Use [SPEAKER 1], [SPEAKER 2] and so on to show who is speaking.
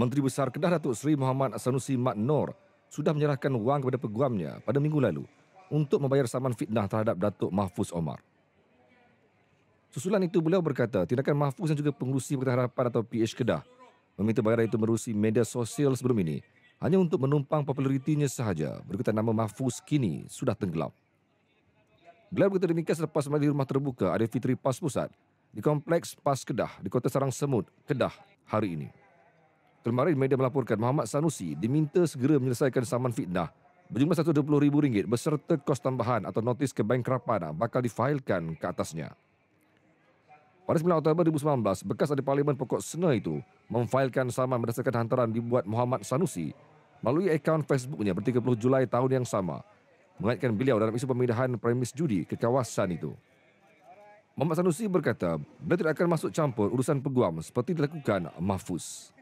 [SPEAKER 1] Menteri Besar Kedah Datuk Seri Muhammad Sanusi Mat Nor sudah menyerahkan wang kepada peguamnya pada minggu lalu untuk membayar saman fitnah terhadap Datuk Mahfuz Omar. Susulan itu beliau berkata, tindakan Mahfuz dan juga pengurusi Pakatan Harapan atau PH Kedah meminta bayaran itu merusi media sosial sebelum ini hanya untuk menumpang popularitinya sahaja berkaitan nama Mahfuz kini sudah tenggelam. Beliau berkata demikian selepas mandi rumah terbuka Adil Fitri Pas Pusat di Kompleks Pas Kedah di Kota Sarang Semut, Kedah hari ini. Kemarin media melaporkan Muhammad Sanusi diminta segera menyelesaikan saman fitnah berjumlah rm ringgit beserta kos tambahan atau notis kebankrapan bakal difailkan ke atasnya. Pada 9 Oktober 2019, bekas ahli Parlimen Pokok Sena itu memfailkan saman berdasarkan hantaran dibuat Muhammad Sanusi melalui akaun Facebooknya ber-30 Julai tahun yang sama mengaitkan beliau dalam isu pemindahan premis judi ke kawasan itu. Muhammad Sanusi berkata, beliau tidak akan masuk campur urusan peguam seperti dilakukan Mahfuz.